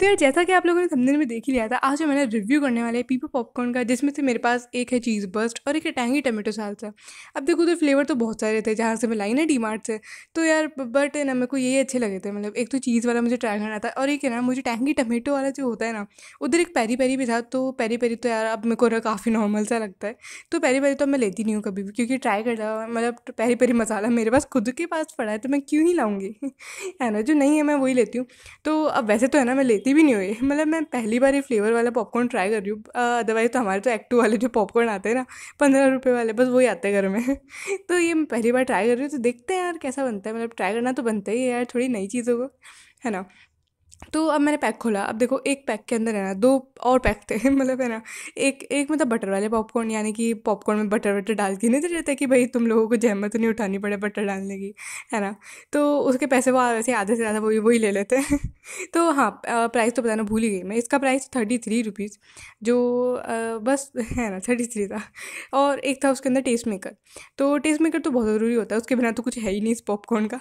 तो यार जैसा कि आप लोगों ने थंबनेल में देख ही लिया था आज मैंने रिव्यू करने वाले पीपो पॉपकॉर्न का जिसमें से मेरे पास एक है चीज़ बस्ट और एक है टैंगी टमेटो सालसा अब देखो तो फ्लेवर तो बहुत सारे थे जहाँ से मैं लाई ना डी मार्ट से तो यार बट ना मेरे को यही अच्छे लगे थे मतलब एक तो चीज़ वाला मुझे ट्राई करना था और एक है ना मुझे टैंगी टमेटो वाला जो होता है ना उधर एक पैरी पैरी भी था तो पैरी पैरी तो यार अब मेरे को काफ़ी नॉर्मल सा लगता है तो पैरी पैरी तो मैं लेती नहीं हूँ कभी भी क्योंकि ट्राई कर रहा मतलब पैरी पैरी मसाला मेरे पास खुद के पास पड़ा है तो मैं क्यों ही लाऊंगी है ना जो नहीं है मैं वही लेती हूँ तो अब वैसे तो है ना मैं लेती खाती भी नहीं हुई मतलब मैं पहली बार ये फ्लेवर वाला पॉपकॉर्न ट्राई कर रही हूँ अदरवाइज़ तो हमारे तो एक्टू वाले जो पॉपकॉर्न आते हैं ना पंद्रह रुपये वाले बस वही आते हैं घर में तो ये मैं पहली बार ट्राई कर रही हूँ तो देखते हैं यार कैसा बनता है मतलब ट्राई करना तो बनता ही है यार थोड़ी नई चीज़ों को है ना तो अब मैंने पैक खोला अब देखो एक पैक के अंदर है ना दो और पैक थे मतलब है ना एक एक मतलब बटर वाले पॉपकॉर्न यानी कि पॉपकॉर्न में बटर वटर डाल के नहीं दे तो रहता कि भाई तुम लोगों को जहमत नहीं उठानी पड़े बटर डालने की है ना तो उसके पैसे वो वैसे आधे से ज़्यादा वही वही ले लेते हैं तो हाँ प्राइस तो बताना भूल ही गई मैं इसका प्राइस थर्टी थ्री रुपीज़ जो आ, बस है ना थर्टी थ्री था और एक था उसके अंदर टेस्ट मेकर तो टेस्ट मेकर तो बहुत ज़रूरी होता है उसके बिना तो कुछ है ही नहीं इस पॉपकॉर्न का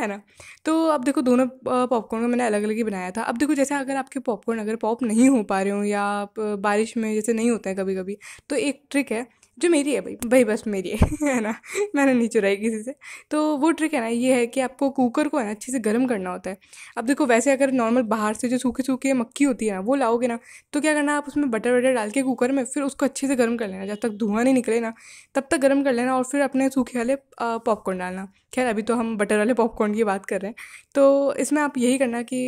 है ना तो अब देखो दोनों पॉपकॉर्न का मैंने अलग अलग करके बनाया था अब देखो जैसे अगर आपके पॉपकॉर्न अगर पॉप नहीं हो पा रहे हो या आप बारिश में जैसे नहीं होता है कभी कभी तो एक ट्रिक है जो मेरी है भाई भाई बस मेरी है है ना मैंने नहीं चुराई किसी से तो वो ट्रिक है ना ये है कि आपको कुकर को है ना अच्छे से गर्म करना होता है अब देखो वैसे अगर नॉर्मल बाहर से जो सूखे सूखे मक्की होती है ना वो लाओगे ना तो क्या करना आप उसमें बटर वटर डाल के कुकर में फिर उसको अच्छे से गर्म कर लेना जब तक धुआं नहीं निकले ना तब तक गर्म कर लेना और फिर अपने सूखे वाले पॉपकॉर्न डालना खैर अभी तो हम बटर वाले पॉपकॉर्न की बात कर रहे हैं तो इसमें आप यही करना कि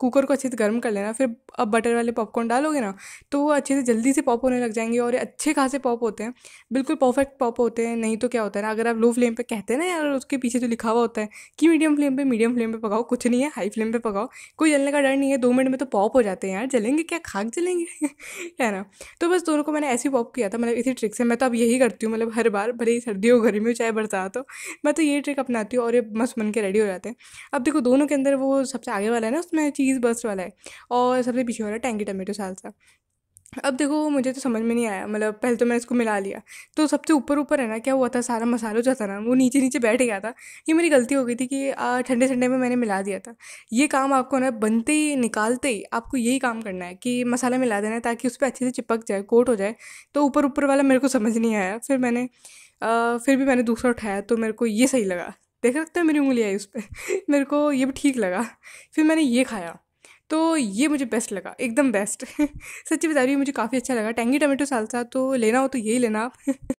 कुकर को अच्छे से गर्म कर लेना फिर अब बटर वाले पॉपकॉर्न डालोगे ना तो वो अच्छे से जल्दी से पॉप होने लग जाएंगे और अच्छे खासे पॉप होते हैं बिल्कुल परफेक्ट पॉप होते हैं नहीं तो क्या होता है ना अगर आप लो फ्लेम पे कहते हैं ना यार उसके पीछे जो लिखा हुआ होता है कि मीडियम फ्लेम पे मीडियम फ्लेम पे पकाओ कुछ नहीं है हाई फ्लेम पे पकाओ कोई जलने का डर नहीं है दो मिनट में तो पॉप हो जाते हैं यार जलेंगे क्या खाक जलेंगे है ना तो बस दोनों को मैंने ऐसे पॉप किया था मतलब इसी ट्रिक से मैं तो अब यही करती हूँ मतलब हर बार भले ही सर्दी हो गर्मी हो चाहे बरसात हो मैं तो ये ट्रिक अपनाती हूँ और ये मस्त बन के रेडी हो जाते हैं अब देखो दोनों के अंदर वो सबसे आगे वाला है ना उसमें चीज़ बस्ट वाला है और सबसे पीछे वाला है टैंकी टमेटो सालसा अब देखो मुझे तो समझ में नहीं आया मतलब पहले तो मैं इसको मिला लिया तो सबसे ऊपर ऊपर है ना क्या हुआ था सारा मसालो जो था ना वो नीचे नीचे बैठ गया था ये मेरी गलती हो गई थी कि ठंडे ठंडे में मैंने मिला दिया था ये काम आपको ना बनते ही निकालते ही आपको यही काम करना है कि मसाला मिला देना है ताकि उस पर अच्छे से चिपक जाए कोट हो जाए तो ऊपर ऊपर वाला मेरे को समझ नहीं आया फिर मैंने फिर भी मैंने दूसरा उठाया तो मेरे को ये सही लगा देख सकते हो मेरी उंगली आई उस पर मेरे को ये भी ठीक लगा फिर मैंने ये खाया तो ये मुझे बेस्ट लगा एकदम बेस्ट सच्ची बता रही हूँ मुझे काफ़ी अच्छा लगा टेंगी टमाटो सालसा तो लेना हो तो यही लेना आप